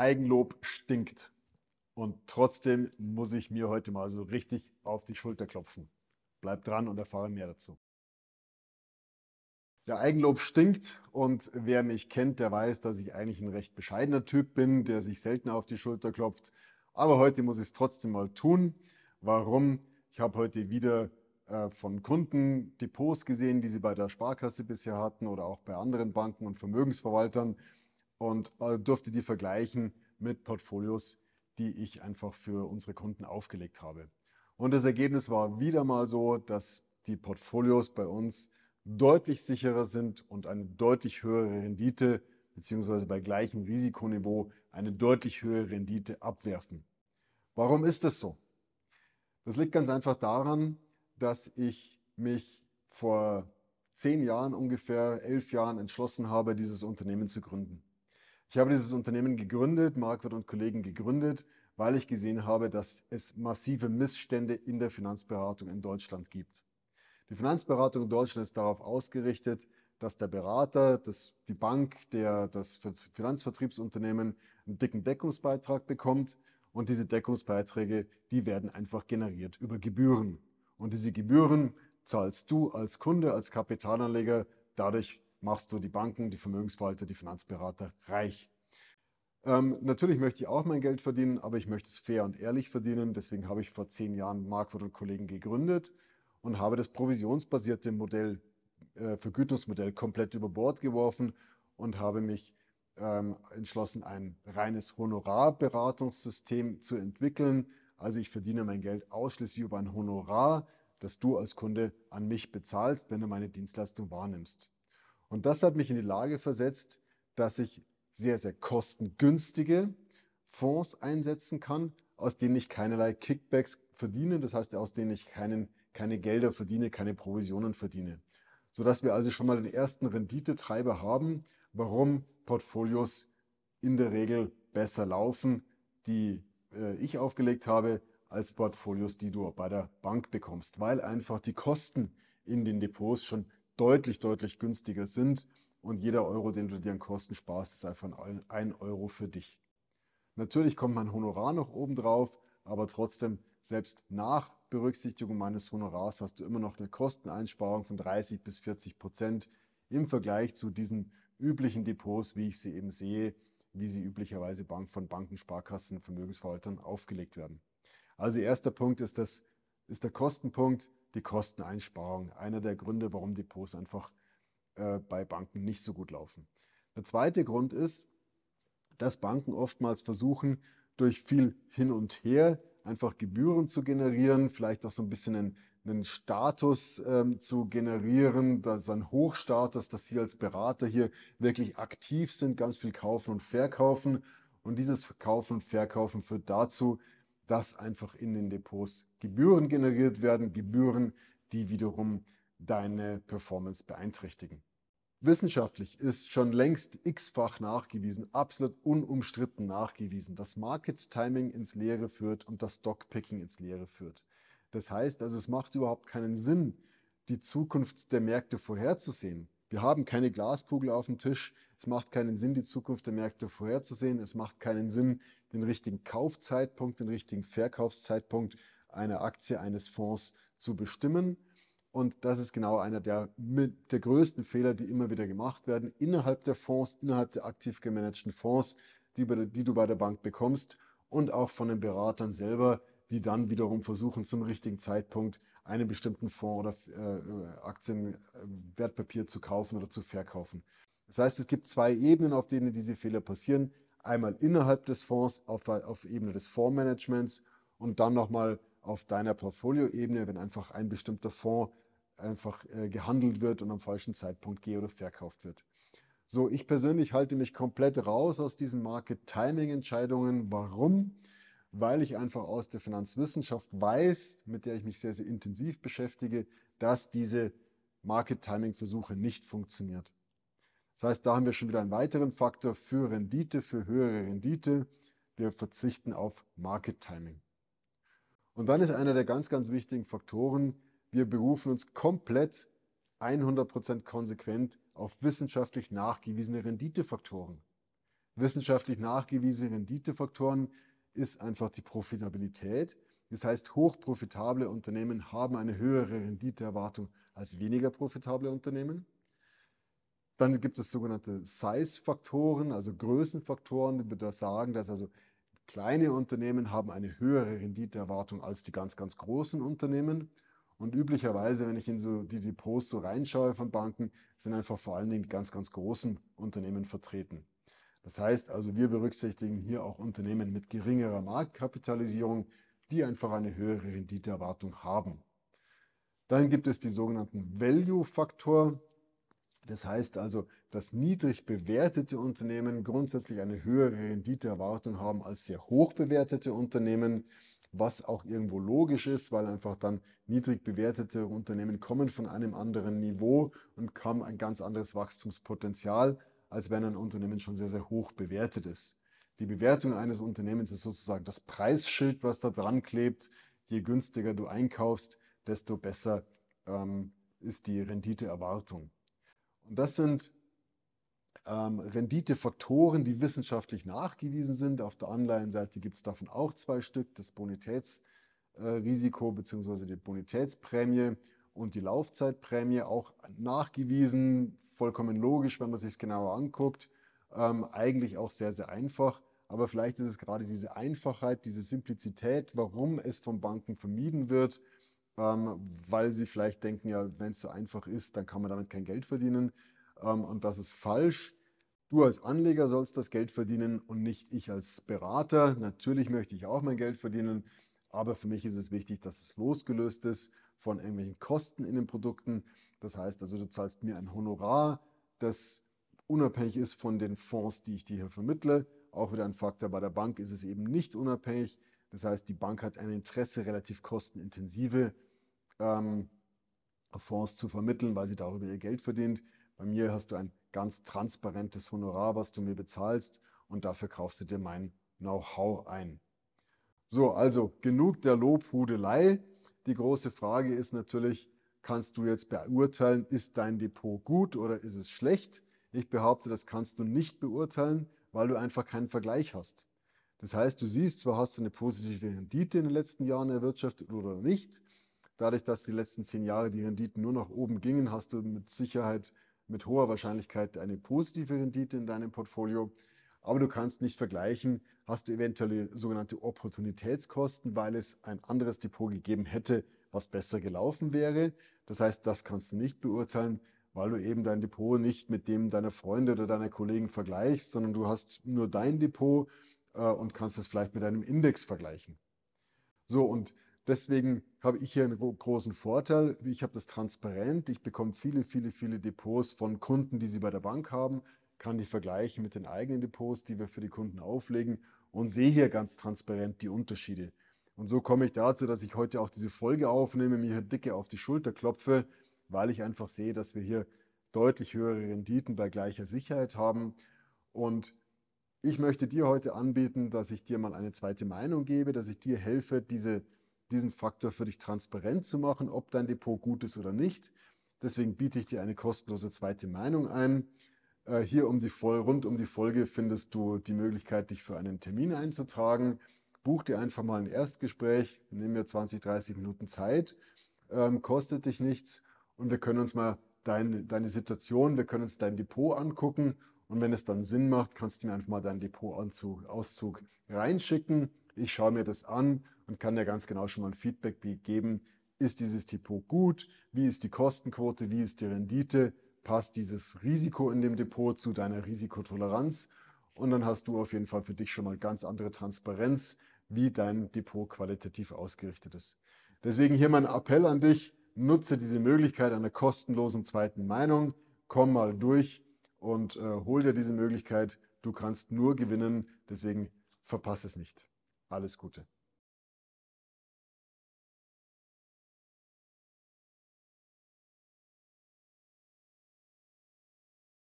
Eigenlob stinkt. Und trotzdem muss ich mir heute mal so richtig auf die Schulter klopfen. Bleib dran und erfahre mehr dazu. Der Eigenlob stinkt und wer mich kennt, der weiß, dass ich eigentlich ein recht bescheidener Typ bin, der sich selten auf die Schulter klopft. Aber heute muss ich es trotzdem mal tun. Warum? Ich habe heute wieder äh, von Kunden Depots gesehen, die sie bei der Sparkasse bisher hatten oder auch bei anderen Banken und Vermögensverwaltern und äh, durfte die vergleichen mit Portfolios, die ich einfach für unsere Kunden aufgelegt habe. Und das Ergebnis war wieder mal so, dass die Portfolios bei uns deutlich sicherer sind und eine deutlich höhere Rendite beziehungsweise bei gleichem Risikoniveau eine deutlich höhere Rendite abwerfen. Warum ist das so? Das liegt ganz einfach daran, dass ich mich vor zehn Jahren, ungefähr elf Jahren entschlossen habe, dieses Unternehmen zu gründen. Ich habe dieses Unternehmen gegründet, Marquardt und Kollegen gegründet, weil ich gesehen habe, dass es massive Missstände in der Finanzberatung in Deutschland gibt. Die Finanzberatung in Deutschland ist darauf ausgerichtet, dass der Berater, dass die Bank, der, das Finanzvertriebsunternehmen einen dicken Deckungsbeitrag bekommt und diese Deckungsbeiträge, die werden einfach generiert über Gebühren. Und diese Gebühren zahlst du als Kunde, als Kapitalanleger dadurch, machst du die Banken, die Vermögensverwalter, die Finanzberater reich. Ähm, natürlich möchte ich auch mein Geld verdienen, aber ich möchte es fair und ehrlich verdienen. Deswegen habe ich vor zehn Jahren Markwort und Kollegen gegründet und habe das provisionsbasierte Modell, äh, Vergütungsmodell komplett über Bord geworfen und habe mich ähm, entschlossen, ein reines Honorarberatungssystem zu entwickeln. Also ich verdiene mein Geld ausschließlich über ein Honorar, das du als Kunde an mich bezahlst, wenn du meine Dienstleistung wahrnimmst. Und das hat mich in die Lage versetzt, dass ich sehr, sehr kostengünstige Fonds einsetzen kann, aus denen ich keinerlei Kickbacks verdiene, das heißt, aus denen ich keinen, keine Gelder verdiene, keine Provisionen verdiene. Sodass wir also schon mal den ersten Renditetreiber haben, warum Portfolios in der Regel besser laufen, die äh, ich aufgelegt habe, als Portfolios, die du bei der Bank bekommst, weil einfach die Kosten in den Depots schon deutlich, deutlich günstiger sind. Und jeder Euro, den du dir an Kosten sparst, ist einfach ein Euro für dich. Natürlich kommt mein Honorar noch oben drauf, aber trotzdem, selbst nach Berücksichtigung meines Honorars hast du immer noch eine Kosteneinsparung von 30 bis 40 Prozent im Vergleich zu diesen üblichen Depots, wie ich sie eben sehe, wie sie üblicherweise von Banken, Sparkassen, Vermögensverwaltern aufgelegt werden. Also erster Punkt ist, das, ist der Kostenpunkt die Kosteneinsparung. Einer der Gründe, warum Depots einfach äh, bei Banken nicht so gut laufen. Der zweite Grund ist, dass Banken oftmals versuchen, durch viel hin und her einfach Gebühren zu generieren, vielleicht auch so ein bisschen einen, einen Status ähm, zu generieren, dass ein Hochstatus, dass sie als Berater hier wirklich aktiv sind, ganz viel kaufen und verkaufen. Und dieses Kaufen und Verkaufen führt dazu, dass einfach in den Depots Gebühren generiert werden, Gebühren, die wiederum deine Performance beeinträchtigen. Wissenschaftlich ist schon längst x-fach nachgewiesen, absolut unumstritten nachgewiesen, dass Market Timing ins Leere führt und das Stock ins Leere führt. Das heißt, also es macht überhaupt keinen Sinn, die Zukunft der Märkte vorherzusehen. Wir haben keine Glaskugel auf dem Tisch. Es macht keinen Sinn, die Zukunft der Märkte vorherzusehen. Es macht keinen Sinn, den richtigen Kaufzeitpunkt, den richtigen Verkaufszeitpunkt einer Aktie, eines Fonds zu bestimmen. Und das ist genau einer der, der größten Fehler, die immer wieder gemacht werden, innerhalb der Fonds, innerhalb der aktiv gemanagten Fonds, die, die du bei der Bank bekommst und auch von den Beratern selber, die dann wiederum versuchen, zum richtigen Zeitpunkt einen bestimmten Fonds oder äh, äh Aktienwertpapier äh, zu kaufen oder zu verkaufen. Das heißt, es gibt zwei Ebenen, auf denen diese Fehler passieren. Einmal innerhalb des Fonds auf, auf Ebene des Fondsmanagements und dann nochmal auf deiner Portfolioebene, wenn einfach ein bestimmter Fonds einfach äh, gehandelt wird und am falschen Zeitpunkt ge- oder verkauft wird. So, ich persönlich halte mich komplett raus aus diesen Market-Timing-Entscheidungen. Warum? weil ich einfach aus der Finanzwissenschaft weiß, mit der ich mich sehr, sehr intensiv beschäftige, dass diese Market-Timing-Versuche nicht funktioniert. Das heißt, da haben wir schon wieder einen weiteren Faktor für Rendite, für höhere Rendite. Wir verzichten auf Market-Timing. Und dann ist einer der ganz, ganz wichtigen Faktoren, wir berufen uns komplett 100% konsequent auf wissenschaftlich nachgewiesene Renditefaktoren. Wissenschaftlich nachgewiesene Renditefaktoren ist einfach die Profitabilität. Das heißt, hochprofitable Unternehmen haben eine höhere Renditeerwartung als weniger profitable Unternehmen. Dann gibt es sogenannte Size-Faktoren, also Größenfaktoren, die sagen, dass also kleine Unternehmen haben eine höhere Renditeerwartung als die ganz, ganz großen Unternehmen. Und üblicherweise, wenn ich in so die Depots so reinschaue von Banken, sind einfach vor allen Dingen die ganz, ganz großen Unternehmen vertreten. Das heißt also, wir berücksichtigen hier auch Unternehmen mit geringerer Marktkapitalisierung, die einfach eine höhere Renditeerwartung haben. Dann gibt es die sogenannten Value-Faktoren. Das heißt also, dass niedrig bewertete Unternehmen grundsätzlich eine höhere Renditeerwartung haben als sehr hoch bewertete Unternehmen, was auch irgendwo logisch ist, weil einfach dann niedrig bewertete Unternehmen kommen von einem anderen Niveau und haben ein ganz anderes Wachstumspotenzial als wenn ein Unternehmen schon sehr, sehr hoch bewertet ist. Die Bewertung eines Unternehmens ist sozusagen das Preisschild, was da dran klebt. Je günstiger du einkaufst, desto besser ähm, ist die Renditeerwartung. Und das sind ähm, Renditefaktoren, die wissenschaftlich nachgewiesen sind. Auf der Anleihenseite gibt es davon auch zwei Stück, das Bonitätsrisiko äh, bzw. die Bonitätsprämie und die Laufzeitprämie auch nachgewiesen, vollkommen logisch, wenn man sich es genauer anguckt. Ähm, eigentlich auch sehr, sehr einfach. Aber vielleicht ist es gerade diese Einfachheit, diese Simplizität, warum es von Banken vermieden wird, ähm, weil sie vielleicht denken, ja, wenn es so einfach ist, dann kann man damit kein Geld verdienen. Ähm, und das ist falsch. Du als Anleger sollst das Geld verdienen und nicht ich als Berater. Natürlich möchte ich auch mein Geld verdienen, aber für mich ist es wichtig, dass es losgelöst ist von irgendwelchen Kosten in den Produkten. Das heißt also, du zahlst mir ein Honorar, das unabhängig ist von den Fonds, die ich dir hier vermittle. Auch wieder ein Faktor, bei der Bank ist es eben nicht unabhängig. Das heißt, die Bank hat ein Interesse, relativ kostenintensive ähm, Fonds zu vermitteln, weil sie darüber ihr Geld verdient. Bei mir hast du ein ganz transparentes Honorar, was du mir bezahlst und dafür kaufst du dir mein Know-how ein. So, also genug der Lobhudelei. Die große Frage ist natürlich, kannst du jetzt beurteilen, ist dein Depot gut oder ist es schlecht? Ich behaupte, das kannst du nicht beurteilen, weil du einfach keinen Vergleich hast. Das heißt, du siehst zwar, hast du eine positive Rendite in den letzten Jahren erwirtschaftet oder nicht. Dadurch, dass die letzten zehn Jahre die Renditen nur nach oben gingen, hast du mit Sicherheit, mit hoher Wahrscheinlichkeit eine positive Rendite in deinem Portfolio aber du kannst nicht vergleichen, hast du eventuell sogenannte Opportunitätskosten, weil es ein anderes Depot gegeben hätte, was besser gelaufen wäre. Das heißt, das kannst du nicht beurteilen, weil du eben dein Depot nicht mit dem deiner Freunde oder deiner Kollegen vergleichst, sondern du hast nur dein Depot äh, und kannst es vielleicht mit einem Index vergleichen. So, und deswegen habe ich hier einen großen Vorteil. Ich habe das transparent. Ich bekomme viele, viele, viele Depots von Kunden, die sie bei der Bank haben kann die vergleichen mit den eigenen Depots, die wir für die Kunden auflegen und sehe hier ganz transparent die Unterschiede. Und so komme ich dazu, dass ich heute auch diese Folge aufnehme, mir hier dicke auf die Schulter klopfe, weil ich einfach sehe, dass wir hier deutlich höhere Renditen bei gleicher Sicherheit haben. Und ich möchte dir heute anbieten, dass ich dir mal eine zweite Meinung gebe, dass ich dir helfe, diese, diesen Faktor für dich transparent zu machen, ob dein Depot gut ist oder nicht. Deswegen biete ich dir eine kostenlose zweite Meinung ein. Äh, hier um die Vol rund um die Folge findest du die Möglichkeit, dich für einen Termin einzutragen. Buch dir einfach mal ein Erstgespräch, nimm mir 20, 30 Minuten Zeit, ähm, kostet dich nichts und wir können uns mal dein, deine Situation, wir können uns dein Depot angucken und wenn es dann Sinn macht, kannst du mir einfach mal deinen Depotauszug reinschicken. Ich schaue mir das an und kann dir ganz genau schon mal ein Feedback geben. Ist dieses Depot gut? Wie ist die Kostenquote? Wie ist die Rendite? passt dieses Risiko in dem Depot zu deiner Risikotoleranz und dann hast du auf jeden Fall für dich schon mal ganz andere Transparenz, wie dein Depot qualitativ ausgerichtet ist. Deswegen hier mein Appell an dich, nutze diese Möglichkeit einer kostenlosen zweiten Meinung, komm mal durch und äh, hol dir diese Möglichkeit. Du kannst nur gewinnen, deswegen verpasse es nicht. Alles Gute.